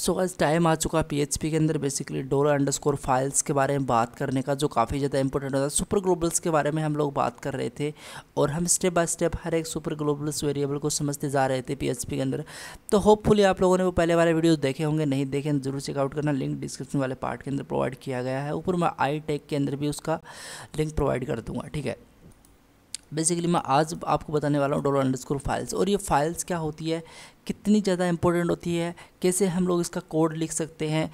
सो आज टाइम आ चुका P H P के अंदर basically dollar underscore files के बारे में बात करने का जो काफ़ी ज़्यादा इंपॉर्टेंट होता है सुपर ग्लोबल्स के बारे में हम लोग बात कर रहे थे और हम स्टेप बाय स्टेप हर एक सुपर ग्लोबल्स वेरिएबल को समझते जा रहे थे पी एच पी के अंदर तो होपफुली आप लोगों ने वो पहले वाले वीडियो देखे होंगे नहीं देखें तो जरूर चेकआउट करना लिंक डिस्क्रिप्शन वाले पार्ट के अंदर प्रोवाइड किया गया है ऊपर मैं आई टेक के अंदर भी उसका लिंक प्रोवाइड कर दूँगा ठीक है बेसिकली मैं आज आपको बताने वाला हूँ डॉलर अंडरस्कोर फाइल्स और ये फाइल्स क्या होती है कितनी ज़्यादा इंपॉर्टेंट होती है कैसे हम लोग इसका कोड लिख सकते हैं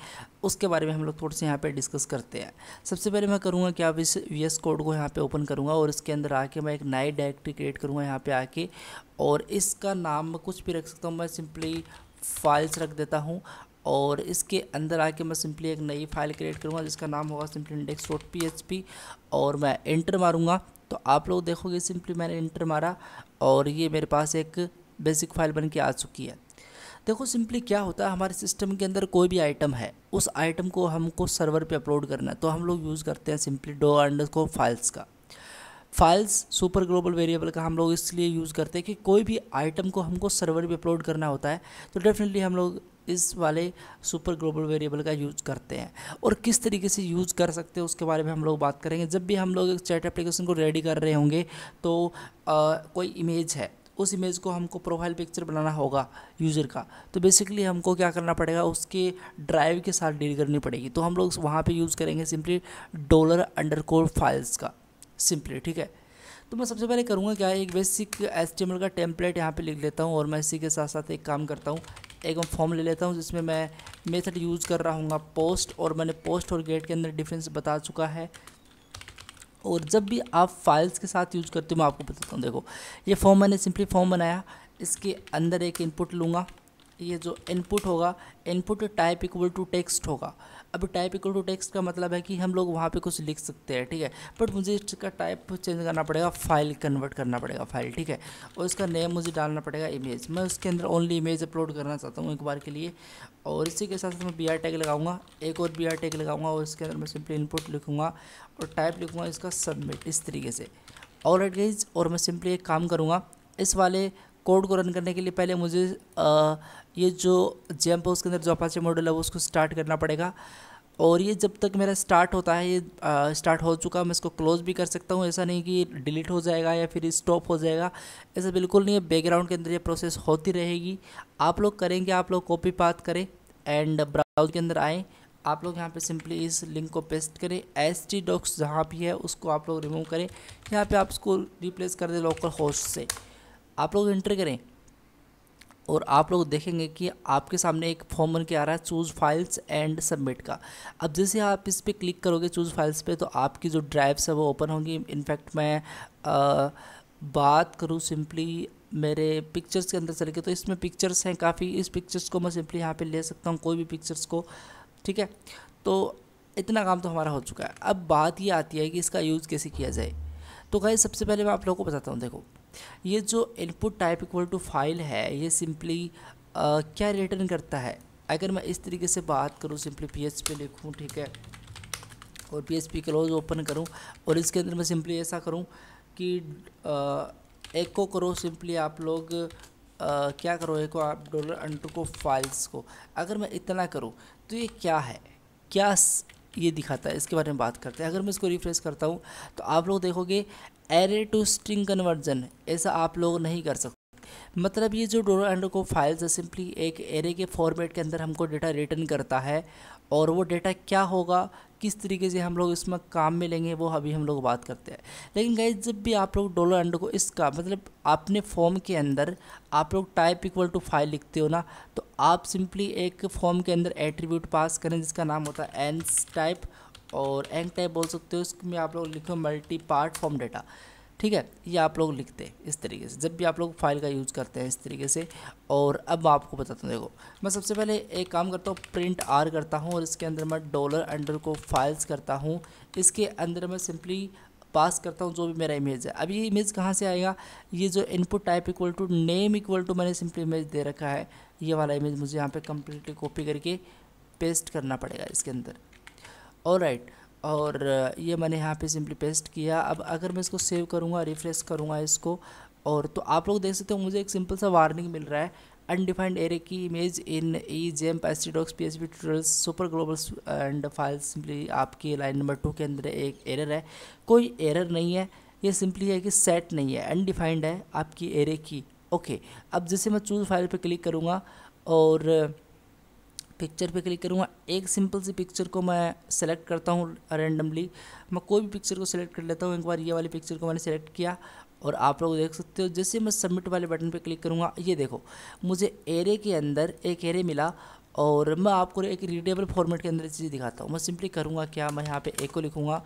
उसके बारे में हम लोग थोड़े से यहाँ पे डिस्कस करते हैं सबसे पहले मैं करूँगा कि आप इस वी एस कोड को यहाँ पे ओपन करूँगा और इसके अंदर आके मैं एक नई डायरेक्टरी क्रिएट करूँगा यहाँ पे आके और इसका नाम मैं कुछ भी रख सकता हूँ मैं सिंपली फाइल्स रख देता हूँ और इसके अंदर आके मैं सिंपली एक नई फाइल क्रिएट करूँगा जिसका नाम होगा सिंपली इंडेक्स डॉट पी और मैं एंटर मारूँगा तो आप लोग देखोगे सिंपली मैंने इंटर मारा और ये मेरे पास एक बेसिक फाइल बन के आ चुकी है देखो सिंपली क्या होता है हमारे सिस्टम के अंदर कोई भी आइटम है उस आइटम को हमको सर्वर पे अपलोड करना है तो हम लोग यूज़ करते हैं सिंपली डो एंड को फाइल्स का फाइल्स सुपर ग्लोबल वेरिएबल का हम लोग इसलिए यूज़ करते हैं कि कोई भी आइटम को हमको सर्वर पे अपलोड करना होता है तो डेफिनेटली हम लोग इस वाले सुपर ग्लोबल वेरिएबल का यूज करते हैं और किस तरीके से यूज़ कर सकते हैं उसके बारे में हम लोग बात करेंगे जब भी हम लोग चैट एप्लीकेशन को रेडी कर रहे होंगे तो आ, कोई इमेज है उस इमेज को हमको प्रोफाइल पिक्चर बनाना होगा यूज़र का तो बेसिकली हमको क्या करना पड़ेगा उसके ड्राइव के साथ डील करनी पड़ेगी तो हम लोग वहाँ पर यूज़ करेंगे सिंपली डॉलर अंडर फाइल्स का सिंपली ठीक है तो मैं सबसे पहले करूँगा क्या एक बेसिक एस का टेम्पलेट यहाँ पे लिख लेता हूँ और मैं इसी के साथ साथ एक काम करता हूँ एक फॉर्म ले लेता हूँ जिसमें मैं मेथड यूज़ कर रहा हूँ पोस्ट और मैंने पोस्ट और गेट के अंदर डिफरेंस बता चुका है और जब भी आप फाइल्स के साथ यूज़ करते हो मैं आपको बताता हूँ देखो ये फॉर्म मैंने सिंपली फॉर्म बनाया इसके अंदर एक इनपुट लूँगा ये जो इनपुट होगा input type equal to text होगा अब टाइप इक्वल टू टेक्स्ट का मतलब है कि हम लोग वहाँ पे कुछ लिख सकते हैं ठीक है बट मुझे इसका टाइप चेंज करना पड़ेगा फाइल कन्वर्ट करना पड़ेगा फाइल ठीक है और इसका नेम मुझे डालना पड़ेगा इमेज मैं उसके अंदर ओनली इमेज अपलोड करना चाहता हूँ एक बार के लिए और इसी के साथ मैं बी आर टैग लगाऊंगा एक और बी आर टैग लगाऊंगा और इसके अंदर मैं सिंपली इनपुट लिखूँगा और टाइप लिखूंगा इसका सबमिट इस तरीके से और एट और मैं सिंपली एक काम करूँगा इस वाले कोड को रन करने के लिए पहले मुझे आ, ये जो जैम्प है उसके अंदर जो अपाचे मॉडल है उसको स्टार्ट करना पड़ेगा और ये जब तक मेरा स्टार्ट होता है ये आ, स्टार्ट हो चुका मैं इसको क्लोज भी कर सकता हूँ ऐसा नहीं कि डिलीट हो जाएगा या फिर स्टॉप हो जाएगा ऐसा बिल्कुल नहीं है बैकग्राउंड के अंदर ये प्रोसेस होती रहेगी आप लोग करेंगे आप लोग कॉपी पात करें एंड ब्राउज के अंदर आएँ आप लोग यहाँ पे सिंपली इस लिंक को पेस्ट करें एस टी डॉक्स जहाँ भी है उसको आप लोग रिमूव करें यहाँ पे आप उसको रिप्लेस कर दें लोकल होस्ट से आप लोग इंटर करें और आप लोग देखेंगे कि आपके सामने एक फॉर्म बन के आ रहा है चूज़ फाइल्स एंड सबमिट का अब जैसे आप इस पर क्लिक करोगे चूज़ फाइल्स पे तो आपकी जो ड्राइव्स है वो ओपन होंगी इनफैक्ट मैं आ, बात करूँ सिंपली मेरे पिक्चर्स के अंदर चले गए तो इसमें पिक्चर्स हैं काफ़ी इस पिक्चर्स को मैं सिंपली यहाँ पे ले सकता हूँ कोई भी पिक्चर्स को ठीक है तो इतना काम तो हमारा हो चुका है अब बात ये आती है कि इसका यूज़ कैसे किया जाए तो गाइस सबसे पहले मैं आप लोगों को बताता हूँ देखो ये जो input type equal to file है ये सिंपली क्या रिटर्न करता है अगर मैं इस तरीके से बात करूँ सिंपली पी एच पी लिखूँ ठीक है और P H P close open करूँ और इसके अंदर मैं सिंपली ऐसा करूँ कि एक को करो सिंपली आप लोग आ, क्या करो एक को आप डॉलर अंडर को फाइल्स को अगर मैं इतना करूँ तो ये क्या है क्या ये दिखाता है इसके बारे में बात करते हैं अगर मैं इसको रिफ्रेश करता हूँ तो आप लोग देखोगे एरे टू स्ट्रिंग कन्वर्जन ऐसा आप लोग नहीं कर सकते मतलब ये जो डोरो एंडो को फाइल्स है सिंपली एक एरे के फॉर्मेट के अंदर हमको डेटा रिटर्न करता है और वो डेटा क्या होगा किस तरीके से हम लोग इसमें काम में लेंगे वो अभी हम लोग बात करते हैं लेकिन गाइज जब भी आप लोग डोलो अंडो को इसका मतलब अपने फॉर्म के अंदर आप लोग टाइप इक्वल टू फाइल लिखते हो ना तो आप सिंपली एक फॉर्म के अंदर एट्रीब्यूट पास करें जिसका नाम होता है एंस टाइप और एंक टाइप बोल सकते हो इसमें आप लोग लिखो मल्टी पार्ट फॉर्म डेटा ठीक है ये आप लोग लिखते हैं इस तरीके से जब भी आप लोग फाइल का यूज़ करते हैं इस तरीके से और अब मैं आपको बताता हूँ देखो मैं सबसे पहले एक काम करता हूँ प्रिंट आर करता हूँ और इसके अंदर मैं डॉलर अंडर को फाइल्स करता हूँ इसके अंदर मैं सिंपली पास करता हूँ जो भी मेरा इमेज है अब ये इमेज कहाँ से आएगा ये जो input type equal to name equal to मैंने सिंपली इमेज दे रखा है ये वाला इमेज मुझे यहाँ पर कम्प्लीटली कॉपी करके पेस्ट करना पड़ेगा इसके अंदर और राइट right. और ये मैंने यहाँ पे सिंपली पेस्ट किया अब अगर मैं इसको सेव करूँगा रिफ्रेश करूँगा इसको और तो आप लोग देख सकते हो मुझे एक सिंपल सा वार्निंग मिल रहा है अनडिफाइंड एरे की इमेज इन ई जेम htdocs P H P tutorials super globals and file simply आपकी लाइन नंबर टू के अंदर एक एरर है कोई एरर नहीं है ये सिंपली है कि सेट नहीं है अनडिफाइंड है आपकी एरे की ओके okay, अब जैसे मैं चूज फाइल पर क्लिक करूँगा और पिक्चर पे क्लिक करूँगा एक सिंपल सी पिक्चर को मैं सेलेक्ट करता हूँ रेंडमली मैं कोई भी पिक्चर को सेलेक्ट कर लेता हूँ एक बार ये वाली पिक्चर को मैंने सेलेक्ट किया और आप लोग देख सकते हो जैसे मैं सबमिट वाले बटन पे क्लिक करूँगा ये देखो मुझे एरे के अंदर एक एरे मिला और मैं आपको एक रीडेबल फॉर्मेट के अंदर चीज़ दिखाता हूँ मैं सिंपली करूँगा क्या मैं यहाँ पर एको लिखूँगा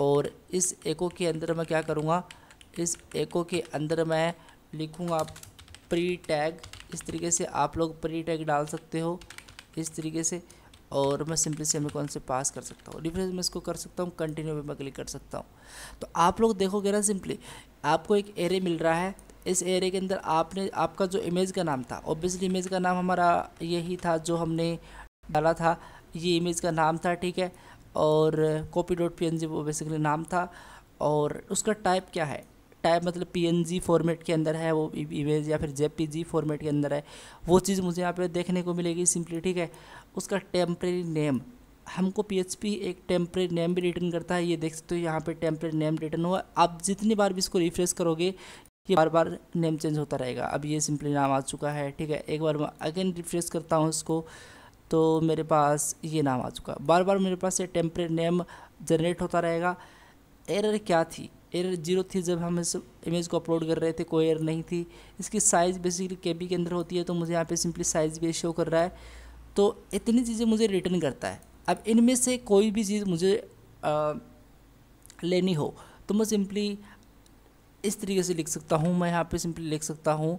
और इस एको के अंदर मैं क्या करूँगा इस एको के अंदर मैं लिखूँगा प्री टैग इस तरीके से आप लोग प्री टैग डाल सकते हो इस तरीके से और मैं सिंपली कौन से पास कर सकता हूँ डिफ्रेंस मैं इसको कर सकता हूँ कंटिन्यू पे मैं क्लिक कर सकता हूँ तो आप लोग देखोगे ना सिंपली आपको एक एरे मिल रहा है इस एरे के अंदर आपने आपका जो इमेज का नाम था ऑब्वियसली इमेज का नाम हमारा यही था जो हमने डाला था ये इमेज का नाम था ठीक है और copy dot P N G वो बेसिकली नाम था और उसका टाइप क्या है टाइप मतलब पी फॉर्मेट के अंदर है वो इमेज e- या फिर जे फॉर्मेट के अंदर है वो चीज़ मुझे यहाँ पे देखने को मिलेगी सिंपली ठीक है उसका टेम्प्रेरी नेम हमको पी एक टेम्प्रेरी नेम भी रिटर्न करता है ये देख सकते हो यहाँ पे टेम्प्रेरी नेम रिटर्न हुआ आप जितनी बार भी इसको रिफ्रेश करोगे ये बार बार नेम चेंज होता रहेगा अब ये सिंपली नाम आ चुका है ठीक है एक बार मैं अगेन रिफ्रेश करता हूँ इसको तो मेरे पास ये नाम आ चुका बार बार मेरे पास ये टेम्प्रेरी नेम जनरेट होता रहेगा एरर क्या थी एरर जीरो थी जब हम इस इमेज को अपलोड कर रहे थे कोई एरर नहीं थी इसकी साइज़ बेसिकली के के अंदर होती है तो मुझे यहाँ पे सिंपली साइज़ भी शो कर रहा है तो इतनी चीज़ें मुझे रिटर्न करता है अब इनमें से कोई भी चीज़ मुझे आ, लेनी हो तो मैं सिंपली इस तरीके से लिख सकता हूँ मैं यहाँ पे सिंपली लिख सकता हूँ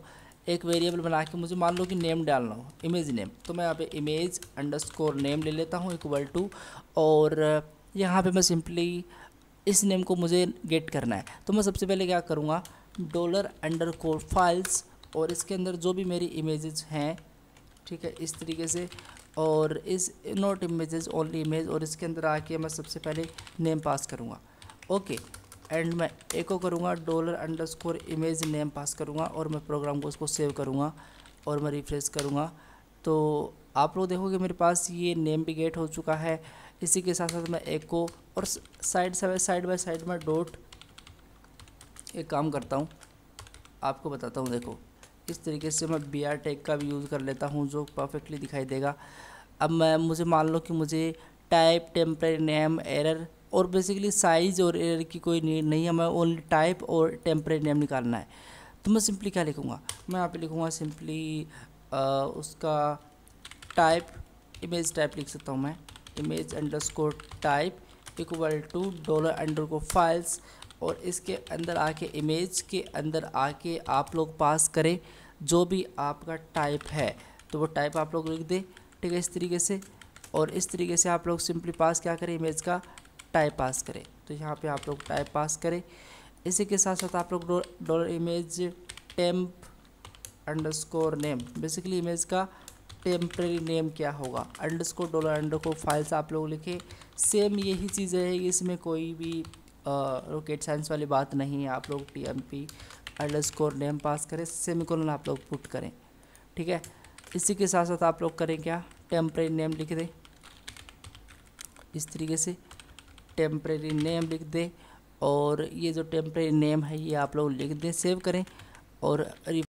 एक वेरिएबल बना के मुझे मान लो कि नेम डालना हो इमेज नेम तो मैं यहाँ पे इमेज अंडरस्कोर नेम ले लेता हूँ इक्वल टू और यहाँ पे मैं सिंपली इस नेम को मुझे गेट करना है तो मैं सबसे पहले क्या करूँगा डॉलर अंडर कोर फाइल्स और इसके अंदर जो भी मेरी इमेजेस हैं ठीक है इस तरीके से और इस नॉट इमेजेस ओनली इमेज और इसके अंदर आके मैं सबसे पहले नेम पास करूँगा ओके एंड मैं एको करूँगा dollar underscore image name pass करूँगा और मैं प्रोग्राम को उसको सेव करूँगा और मैं रिफ्रेश करूँगा तो आप लोग देखोगे मेरे पास ये नेम भी गेट हो चुका है इसी के साथ साथ मैं एको और साइड से साइड बाय साइड में डॉट एक काम करता हूँ आपको बताता हूँ देखो इस तरीके से मैं बी आर टेक का भी यूज़ कर लेता हूँ जो परफेक्टली दिखाई देगा अब मैं मुझे मान लो कि मुझे टाइप टेम्प्रेरी नेम एरर और बेसिकली साइज़ और एरर की कोई नीड नहीं है मैं ओनली टाइप और टेम्प्रेरी नेम निकालना है तो मैं सिंपली क्या लिखूँगा मैं यहाँ पे लिखूँगा सिंपली उसका टाइप इमेज टाइप लिख सकता हूँ मैं image underscore type equal to dollar under को फाइल्स और इसके अंदर आके इमेज के अंदर आके आप लोग पास करें जो भी आपका टाइप है तो वो टाइप आप लोग लिख दें ठीक है इस तरीके से और इस तरीके से आप लोग सिंपली पास क्या करें इमेज का टाइप पास करें तो यहाँ पे आप लोग टाइप पास करें इसी के साथ साथ आप लोग dollar image temp underscore name basically image का टेम्प्रेरी नेम क्या होगा अंडर स्कोर डॉलर अंडर को फाइल्स आप लोग लिखें सेम यही चीज़ है इसमें कोई भी रॉकेट साइंस वाली बात नहीं है आप लोग T M P underscore name pass करें सेमी आप लोग पुट करें ठीक है इसी के साथ साथ आप लोग करें क्या टेम्प्रेरी नेम लिख दें इस तरीके से टेम्प्रेरी नेम लिख दें और ये जो टेम्प्रेरी नेम है ये आप लोग लिख दें सेव करें और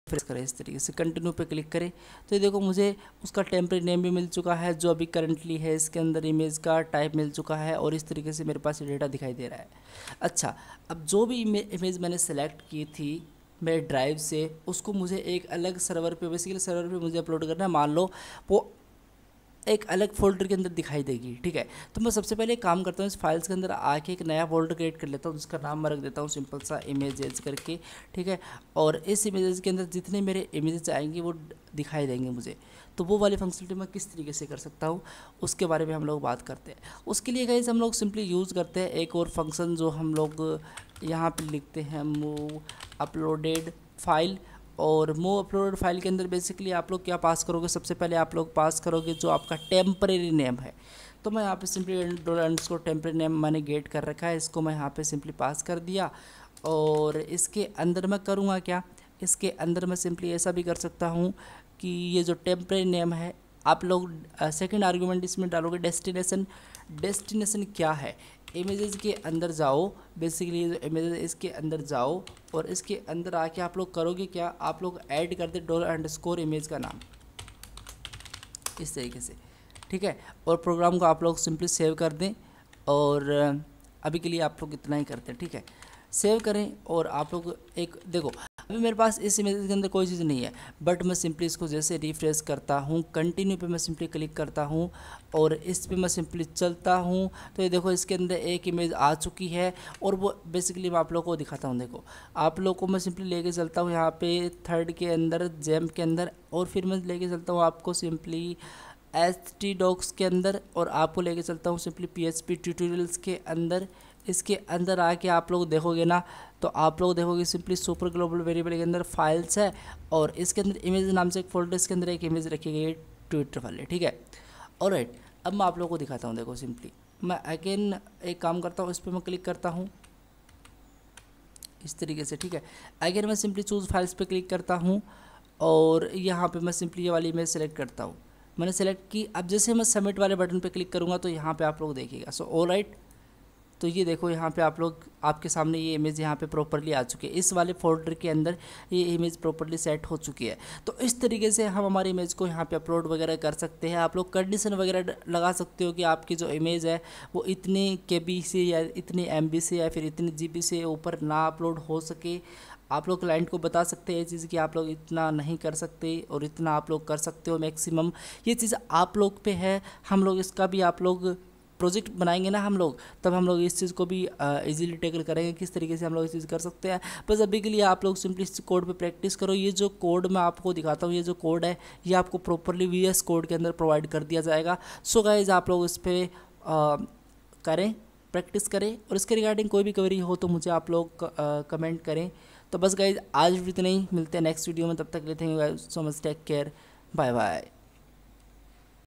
प्रेस करें इस तरीके से कंटिन्यू पे क्लिक करें तो ये देखो मुझे उसका टेम्प्रेरी नेम भी मिल चुका है जो अभी करंटली है इसके अंदर इमेज का टाइप मिल चुका है और इस तरीके से मेरे पास ये डेटा दिखाई दे रहा है अच्छा अब जो भी इमेज मैंने सेलेक्ट की थी मेरे ड्राइव से उसको मुझे एक अलग सर्वर पे बेसिकली सर्वर पे मुझे अपलोड करना है मान लो वो एक अलग फोल्डर के अंदर दिखाई देगी ठीक है तो मैं सबसे पहले काम करता हूँ इस फाइल्स के अंदर आके एक नया फोल्डर क्रिएट कर लेता हूँ उसका नाम मैं रख देता हूँ सिंपल सा इमेजेज करके ठीक है और इस इमेजेज के अंदर जितने मेरे इमेजेज आएंगे वो दिखाई देंगे मुझे तो वो वाली फंक्शनलिटी मैं किस तरीके से कर सकता हूँ उसके बारे में हम लोग बात करते हैं उसके लिए कहीं हम लोग सिंपली यूज़ करते हैं एक और फंक्शन जो हम लोग यहाँ पर लिखते हैं मूव अपलोडेड फाइल और मो अपलोडेड फाइल के अंदर बेसिकली आप लोग क्या पास करोगे सबसे पहले आप लोग पास करोगे जो आपका टेम्परेरी नेम है तो मैं यहाँ पे सिंपली डोलेंट्स को टेम्परेरी नेम मैंने गेट कर रखा है इसको मैं यहाँ पे सिंपली पास कर दिया और इसके अंदर मैं करूँगा क्या इसके अंदर मैं सिंपली ऐसा भी कर सकता हूँ कि ये जो टेम्प्रेरी नेम है आप लोग सेकेंड आर्ग्यूमेंट इसमें डालोगे डेस्टिनेसन डेस्टिनेसन क्या है इमेजेस के अंदर जाओ बेसिकली इमेजेस इसके अंदर जाओ और इसके अंदर आके आप लोग करोगे क्या आप लोग ऐड कर दे डॉलर अंडर स्कोर इमेज का नाम इस तरीके से ठीक है और प्रोग्राम को आप लोग सिंपली सेव कर दें और अभी के लिए आप लोग इतना ही करते हैं ठीक है सेव करें और आप लोग एक देखो अभी मेरे पास इस इमेज के अंदर कोई चीज़ नहीं है बट मैं सिंपली इसको जैसे रिफ्रेश करता हूँ कंटिन्यू पे मैं सिंपली क्लिक करता हूँ और इस पे मैं सिंपली चलता हूँ तो ये देखो इसके अंदर एक इमेज आ चुकी है और वो बेसिकली मैं आप लोगों को दिखाता हूँ देखो आप लोग को मैं सिंपली लेके चलता हूँ यहाँ पे थर्ड के अंदर जैम के अंदर और फिर मैं लेके चलता हूँ आपको सिंपली एच टी डॉक्स के अंदर और आपको लेके चलता हूँ simply P H P tutorials के अंदर इसके अंदर आके आप लोग देखोगे ना तो आप लोग देखोगे सिंपली सुपर ग्लोबल वेरिएबल के अंदर फाइल्स है और इसके अंदर इमेज नाम से एक फोल्डर इसके अंदर एक इमेज रखी गई है ट्विटर वाले ठीक है और राइट अब मैं आप लोगों को दिखाता हूँ देखो सिंपली मैं अगेन एक काम करता हूँ इस पर मैं क्लिक करता हूँ इस तरीके से ठीक है अगेन मैं सिंपली चूज़ फाइल्स पर क्लिक करता हूँ और यहाँ पर मैं सिंपली ये वाली इमेज सेलेक्ट करता हूँ मैंने सेलेक्ट की अब जैसे मैं सबमिट वाले बटन पर क्लिक करूँगा तो यहाँ पर आप लोग देखिएगा सो ऑल राइट तो ये देखो यहाँ पे आप लोग आपके सामने ये इमेज यहाँ पे प्रॉपरली आ चुकी है इस वाले फोल्डर के अंदर ये इमेज प्रॉपरली सेट हो चुकी है तो इस तरीके से हम हमारी इमेज को यहाँ पे अपलोड वगैरह कर सकते हैं आप लोग कंडीशन वगैरह लगा सकते हो कि आपकी जो इमेज है वो इतनी के बी से या इतनी एम बी से या फिर इतनी जी बी से ऊपर ना अपलोड हो सके आप लोग क्लाइंट को बता सकते हैं ये चीज़ कि आप लोग इतना नहीं कर सकते और इतना आप लोग कर सकते हो मैक्सिमम ये चीज़ आप लोग पे है हम लोग इसका भी आप लोग प्रोजेक्ट बनाएंगे ना हम लोग तब हम लोग इस चीज़ को भी ईजिली टैकल करेंगे किस तरीके से हम लोग इस चीज़ कर सकते हैं बस अभी के लिए आप लोग सिंपली इस कोड पर प्रैक्टिस करो ये जो कोड मैं आपको दिखाता हूँ ये जो कोड है ये आपको प्रॉपरली वी एस कोड के अंदर प्रोवाइड कर दिया जाएगा सो गाइज आप लोग इस पर करें प्रैक्टिस करें और इसके रिगार्डिंग कोई भी क्वेरी हो तो मुझे आप लोग कमेंट करें तो बस गाइज आज भी इतना ही मिलते हैं नेक्स्ट वीडियो में तब तक लेते हैं so much take care bye bye